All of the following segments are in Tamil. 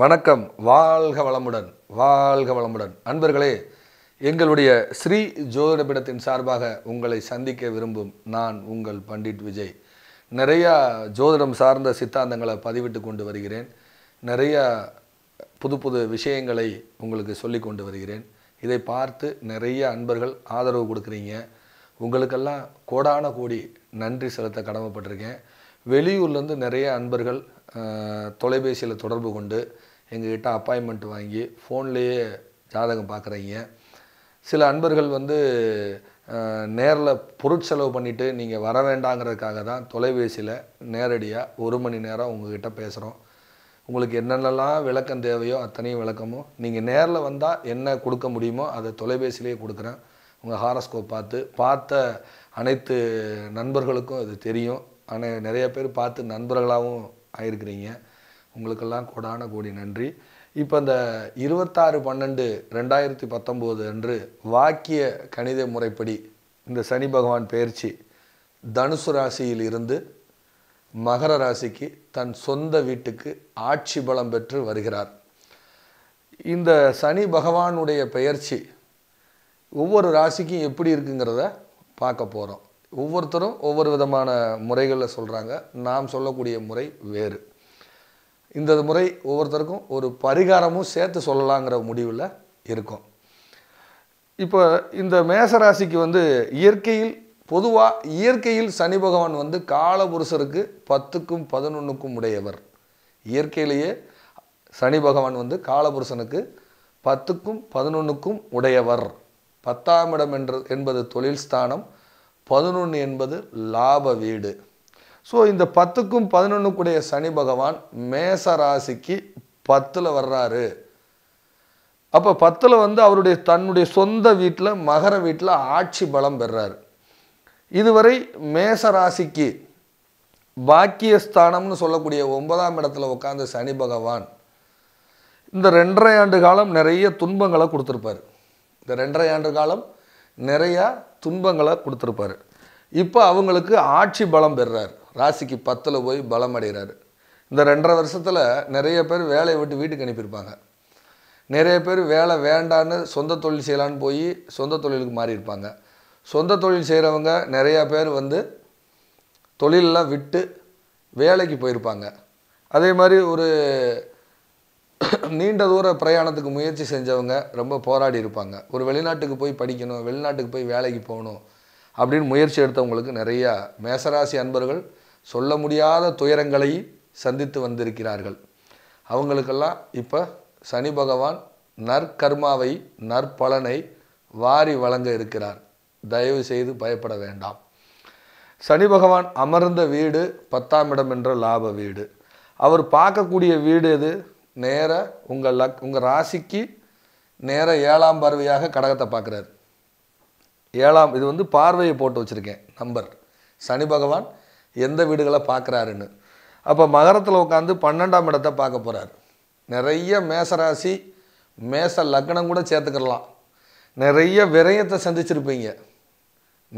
வணக்கம் வாழ்க வளமுடன் வாழ்க வளமுடன் அன்பர்களே எங்களுடைய ஸ்ரீ ஜோதிடபீடத்தின் சார்பாக உங்களை சந்திக்க விரும்பும் நான் உங்கள் பண்டிட் விஜய் நிறையா ஜோதிடம் சார்ந்த சித்தாந்தங்களை பதிவிட்டு கொண்டு வருகிறேன் நிறையா புது புது விஷயங்களை உங்களுக்கு சொல்லி கொண்டு வருகிறேன் இதை பார்த்து நிறைய அன்பர்கள் ஆதரவு கொடுக்குறீங்க உங்களுக்கெல்லாம் கோடான கோடி நன்றி செலுத்த கடமைப்பட்டிருக்கேன் வெளியூர்லேருந்து நிறைய அன்பர்கள் தொலைபேசியில் தொடர்பு கொண்டு எங்ககிட்ட அப்பாயின்மெண்ட் வாங்கி ஃபோன்லேயே ஜாதகம் பார்க்குறீங்க சில அன்பர்கள் வந்து நேரில் பொருட்செலவு பண்ணிவிட்டு நீங்கள் வர வேண்டாங்கிறதுக்காக தான் தொலைபேசியில் நேரடியாக ஒரு மணி நேரம் உங்ககிட்ட பேசுகிறோம் உங்களுக்கு என்னென்னலாம் விளக்கம் தேவையோ அத்தனையும் விளக்கமோ நீங்கள் நேரில் வந்தால் என்ன கொடுக்க முடியுமோ அதை தொலைபேசியிலே கொடுக்குறேன் உங்கள் ஹாரஸ்கோப் பார்த்து பார்த்த அனைத்து நண்பர்களுக்கும் அது தெரியும் ஆனால் நிறைய பேர் பார்த்து நண்பர்களாகவும் ஆயிருக்கிறீங்க உங்களுக்கெல்லாம் கொடான கோடி நன்றி இப்போ இந்த இருபத்தாறு பன்னெண்டு ரெண்டாயிரத்தி பத்தொம்போது அன்று வாக்கிய கணித முறைப்படி இந்த சனி பகவான் பயிற்சி தனுசு ராசியில் இருந்து மகர ராசிக்கு தன் சொந்த வீட்டுக்கு ஆட்சி பலம் பெற்று வருகிறார் இந்த சனி பகவானுடைய பெயர்ச்சி ஒவ்வொரு ராசிக்கும் எப்படி இருக்குங்கிறத பார்க்க போகிறோம் ஒவ்வொருத்தரும் ஒவ்வொரு விதமான முறைகளில் சொல்கிறாங்க நாம் சொல்லக்கூடிய முறை வேறு இந்த முறை ஒவ்வொருத்தருக்கும் ஒரு பரிகாரமும் சேர்த்து சொல்லலாங்கிற முடிவில் இருக்கும் இப்போ இந்த மேசராசிக்கு வந்து இயற்கையில் பொதுவாக இயற்கையில் சனி பகவான் வந்து காலபுருஷருக்கு பத்துக்கும் பதினொன்றுக்கும் உடையவர் இயற்கையிலேயே சனி பகவான் வந்து காலபுருஷனுக்கு பத்துக்கும் பதினொன்றுக்கும் உடையவர் பத்தாம் இடம் என்ற என்பது தொழில் ஸ்தானம் பதினொன்று என்பது லாப வீடு ஸோ இந்த பத்துக்கும் பதினொன்றுக்குடைய சனி பகவான் மேச ராசிக்கு பத்தில் வர்றாரு அப்போ பத்தில் வந்து அவருடைய தன்னுடைய சொந்த வீட்டில் மகர வீட்டில் ஆட்சி பலம் பெறாரு இதுவரை மேச ராசிக்கு பாக்கியஸ்தானம்னு சொல்லக்கூடிய ஒன்பதாம் இடத்துல உட்காந்து சனி பகவான் இந்த ரெண்டரை ஆண்டு காலம் நிறைய துன்பங்களை கொடுத்துருப்பார் இந்த ரெண்டரை ஆண்டு காலம் நிறையா துன்பங்களை கொடுத்துருப்பார் இப்போ அவங்களுக்கு ஆட்சி பலம் பெறுறார் ராசிக்கு பத்தில் போய் பலம் அடைகிறாரு இந்த ரெண்டரை வருஷத்தில் நிறைய பேர் வேலையை விட்டு வீட்டுக்கு அனுப்பியிருப்பாங்க நிறைய பேர் வேலை வேண்டான்னு சொந்த தொழில் செய்யலான்னு போய் சொந்த தொழிலுக்கு மாறியிருப்பாங்க சொந்த தொழில் செய்கிறவங்க நிறையா பேர் வந்து தொழிலெலாம் விட்டு வேலைக்கு போயிருப்பாங்க அதே மாதிரி ஒரு நீண்ட தூர பிரயாணத்துக்கு முயற்சி செஞ்சவங்க ரொம்ப போராடி இருப்பாங்க ஒரு வெளிநாட்டுக்கு போய் படிக்கணும் வெளிநாட்டுக்கு போய் வேலைக்கு போகணும் அப்படின்னு முயற்சி எடுத்தவங்களுக்கு நிறையா மேசராசி அன்பர்கள் சொல்ல முடியாத துயரங்களை சந்தித்து வந்திருக்கிறார்கள் அவங்களுக்கெல்லாம் இப்போ சனி பகவான் நற்கர்மாவை நற்பலனை வாரி வழங்க இருக்கிறார் தயவு செய்து பயப்பட வேண்டாம் சனி பகவான் அமர்ந்த வீடு பத்தாம் இடம் என்ற லாப வீடு அவர் பார்க்கக்கூடிய வீடு எது நேர உங்கள் லக் உங்கள் ராசிக்கு நேர ஏழாம் பார்வையாக கடகத்தை பார்க்குறாரு ஏழாம் இது வந்து பார்வையை போட்டு வச்சுருக்கேன் நம்பர் சனி பகவான் எந்த வீடுகளை பார்க்குறாருன்னு அப்போ மகரத்தில் உட்காந்து பன்னெண்டாம் இடத்தை பார்க்க போகிறார் நிறைய மேசராசி மேச லக்னம் கூட சேர்த்துக்கலாம் நிறைய விரயத்தை சந்திச்சிருப்பீங்க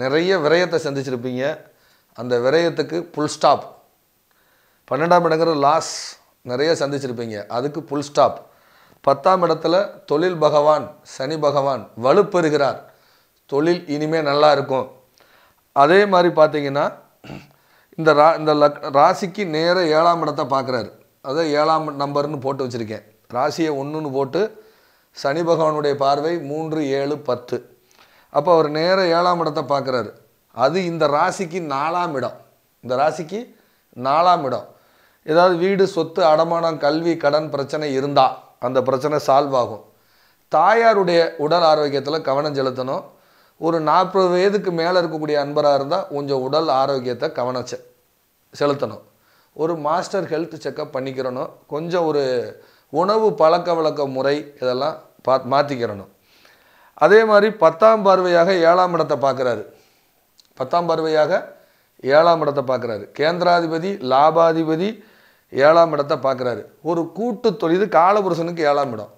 நிறைய விரயத்தை சந்திச்சிருப்பீங்க அந்த விரயத்துக்கு புல் ஸ்டாப் பன்னெண்டாம் இடங்கிற லாஸ் நிறைய சந்திச்சிருப்பீங்க அதுக்கு புல் ஸ்டாப் பத்தாம் இடத்துல தொழில் பகவான் சனி பகவான் வலுப்பெறுகிறார் தொழில் இனிமேல் நல்லா இருக்கும் அதே மாதிரி பார்த்தீங்கன்னா இந்த ரா இந்த லக் ராசிக்கு நேர ஏழாம் இடத்தை பார்க்குறாரு அதை ஏழாம் நம்பர்னு போட்டு வச்சுருக்கேன் ராசியை ஒன்றுன்னு போட்டு சனி பகவானுடைய பார்வை மூன்று ஏழு பத்து அப்போ அவர் நேர ஏழாம் இடத்தை பார்க்குறாரு அது இந்த ராசிக்கு நாலாம் இடம் இந்த ராசிக்கு நாலாம் இடம் ஏதாவது வீடு சொத்து அடமானம் கல்வி கடன் பிரச்சனை இருந்தால் அந்த பிரச்சனை சால்வ் ஆகும் தாயாருடைய உடல் ஆரோக்கியத்தில் கவனம் செலுத்தணும் ஒரு நாற்பது வயதுக்கு மேலே இருக்கக்கூடிய அன்பராக இருந்தால் கொஞ்சம் உடல் ஆரோக்கியத்தை கவனச்ச செலுத்தணும் ஒரு மாஸ்டர் ஹெல்த் செக்கப் பண்ணிக்கிறணும் கொஞ்சம் ஒரு உணவு பழக்க வழக்க முறை இதெல்லாம் பா மாற்றிக்கிறணும் அதே மாதிரி பத்தாம் பார்வையாக ஏழாம் இடத்தை பார்க்குறாரு பத்தாம் பார்வையாக ஏழாம் இடத்தை பார்க்குறாரு கேந்திராதிபதி லாபாதிபதி ஏழாம் இடத்தை பார்க்குறாரு ஒரு கூட்டு தொழில் காலபுருஷனுக்கு ஏழாம் இடம்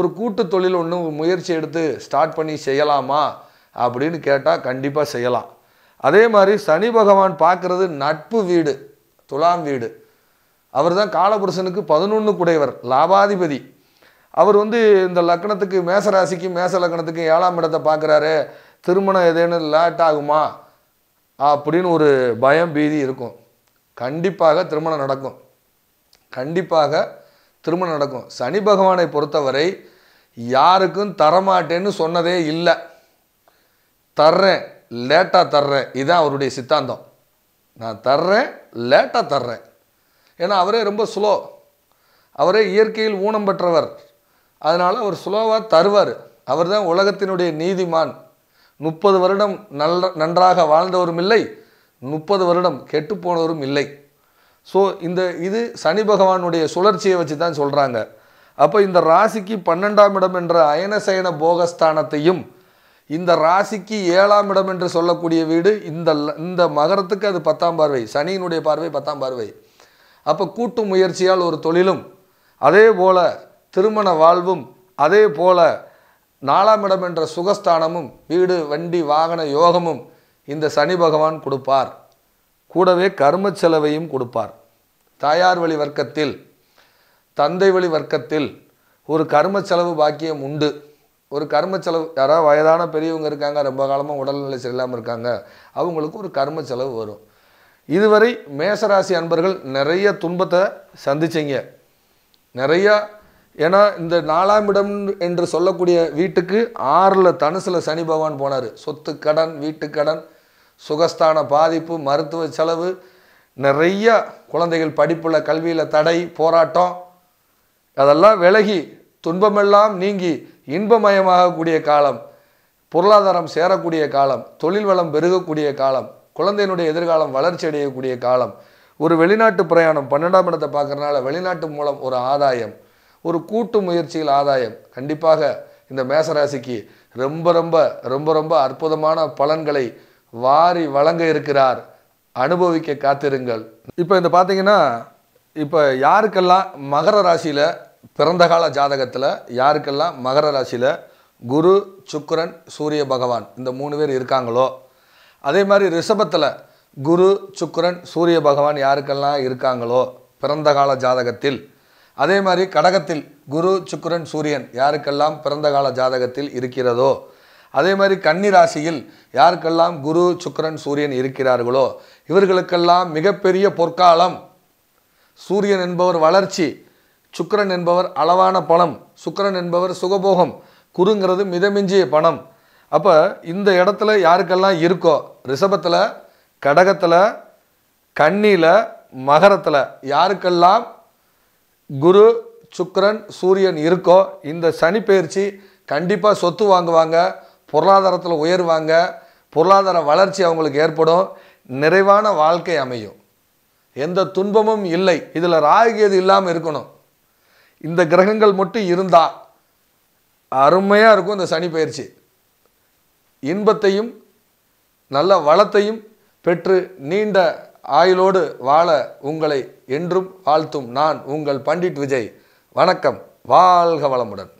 ஒரு கூட்டு தொழில் ஒன்று முயற்சி எடுத்து ஸ்டார்ட் பண்ணி செய்யலாமா அப்படின்னு கேட்டால் கண்டிப்பாக செய்யலாம் அதே மாதிரி சனி பகவான் பார்க்குறது நட்பு வீடு துலாம் வீடு அவர் தான் காலபுருஷனுக்கு பதினொன்று குடைவர் லாபாதிபதி அவர் வந்து இந்த லக்கணத்துக்கு மேசராசிக்கும் மேச லக்னத்துக்கு ஏழாம் இடத்தை பார்க்குறாரு திருமணம் எதேன்னு லேட் ஆகுமா அப்படின்னு ஒரு பயம் பீதி இருக்கும் கண்டிப்பாக திருமணம் நடக்கும் கண்டிப்பாக திருமணம் நடக்கும் சனி பகவானை பொறுத்தவரை யாருக்கும் தரமாட்டேன்னு சொன்னதே இல்லை தர்றேன் லேட்டாக தர்றேன் இதுதான் அவருடைய சித்தாந்தம் நான் தர்றேன் லேட்டாக தர்றேன் ஏன்னா அவரே ரொம்ப ஸ்லோ அவரே இயற்கையில் ஊனம் பெற்றவர் அதனால் அவர் ஸ்லோவாக தருவார் அவர் தான் உலகத்தினுடைய நீதிமான் முப்பது வருடம் நல்ல நன்றாக வாழ்ந்தவரும் இல்லை முப்பது வருடம் கெட்டுப்போனவரும் இல்லை ஸோ இந்த இது சனி பகவானுடைய சுழற்சியை வச்சு தான் சொல்கிறாங்க அப்போ இந்த ராசிக்கு பன்னெண்டாம் இடம் என்ற அயனசயன போகஸ்தானத்தையும் இந்த ராசிக்கு ஏழாம் இடம் என்று சொல்லக்கூடிய வீடு இந்த இந்த மகரத்துக்கு அது பத்தாம் பார்வை சனியினுடைய பார்வை பத்தாம் பார்வை அப்போ கூட்டு முயற்சியால் ஒரு தொழிலும் அதே போல் திருமண வாழ்வும் அதே போல் நாலாம் இடம் என்ற சுகஸ்தானமும் வீடு வண்டி வாகன யோகமும் இந்த சனி பகவான் கொடுப்பார் கூடவே கரும செலவையும் கொடுப்பார் தாயார் வழி வர்க்கத்தில் தந்தை வழி வர்க்கத்தில் ஒரு கரும செலவு பாக்கியம் உண்டு ஒரு கர்ம செலவு யாராவது வயதான பெரியவங்க இருக்காங்க ரொம்ப காலமாக உடல்நிலை சரியில்லாமல் இருக்காங்க அவங்களுக்கு ஒரு கர்ம செலவு வரும் இதுவரை மேசராசி அன்பர்கள் நிறைய துன்பத்தை சந்திச்சிங்க நிறையா ஏன்னா இந்த நாலாம் இடம் என்று சொல்லக்கூடிய வீட்டுக்கு ஆறில் தனுசில் சனி பகவான் போனார் சொத்து கடன் வீட்டுக்கடன் சுகஸ்தான பாதிப்பு மருத்துவ செலவு நிறைய குழந்தைகள் படிப்பில் கல்வியில் தடை போராட்டம் அதெல்லாம் விலகி துன்பமெல்லாம் நீங்கி இன்பமயமாகக்கூடிய காலம் பொருளாதாரம் சேரக்கூடிய காலம் தொழில் வளம் பெருகக்கூடிய காலம் குழந்தையினுடைய எதிர்காலம் வளர்ச்சி அடையக்கூடிய காலம் ஒரு வெளிநாட்டு பிரயாணம் பன்னெண்டாம் இடத்தை பார்க்குறதுனால வெளிநாட்டு மூலம் ஒரு ஆதாயம் ஒரு கூட்டு முயற்சியில் ஆதாயம் கண்டிப்பாக இந்த மேசராசிக்கு ரொம்ப ரொம்ப ரொம்ப ரொம்ப அற்புதமான பலன்களை வாரி வழங்க இருக்கிறார் அனுபவிக்க காத்திருங்கள் இப்போ இந்த பார்த்தீங்கன்னா இப்போ யாருக்கெல்லாம் மகர ராசியில் பிறந்த கால ஜாதகத்தில் யாருக்கெல்லாம் மகர ராசியில் குரு சுக்கரன் சூரிய பகவான் இந்த மூணு பேர் இருக்காங்களோ அதே மாதிரி ரிஷபத்தில் குரு சுக்கரன் சூரிய பகவான் யாருக்கெல்லாம் இருக்காங்களோ பிறந்த கால ஜாதகத்தில் அதே மாதிரி கடகத்தில் குரு சுக்கரன் சூரியன் யாருக்கெல்லாம் பிறந்த கால ஜாதகத்தில் இருக்கிறதோ அதே மாதிரி கன்னி ராசியில் யாருக்கெல்லாம் குரு சுக்கரன் சூரியன் இருக்கிறார்களோ இவர்களுக்கெல்லாம் மிகப்பெரிய பொற்காலம் சூரியன் என்பவர் வளர்ச்சி சுக்கரன் என்பவர் அளவான பணம் சுக்கரன் என்பவர் சுகபோகம் குருங்கிறது மிதமிஞ்சிய பணம் அப்போ இந்த இடத்துல யாருக்கெல்லாம் இருக்கோ ரிஷபத்தில் கடகத்தில் கண்ணியில் மகரத்தில் யாருக்கெல்லாம் குரு சுக்கரன் சூரியன் இருக்கோ இந்த சனி பயிற்சி கண்டிப்பாக சொத்து வாங்குவாங்க பொருளாதாரத்தில் உயர்வாங்க பொருளாதார வளர்ச்சி அவங்களுக்கு ஏற்படும் நிறைவான வாழ்க்கை அமையும் எந்த துன்பமும் இல்லை இதில் ராகியது இல்லாமல் இருக்கணும் இந்த கிரகங்கள் மட்டும் இருந்தால் அருமையாக இருக்கும் இந்த சனி பயிற்சி இன்பத்தையும் நல்ல வளத்தையும் பெற்று நீண்ட ஆயுளோடு வாழ உங்களை என்றும் வாழ்த்தும் நான் உங்கள் பண்டிட் விஜய் வணக்கம் வாழ்க வளமுடன்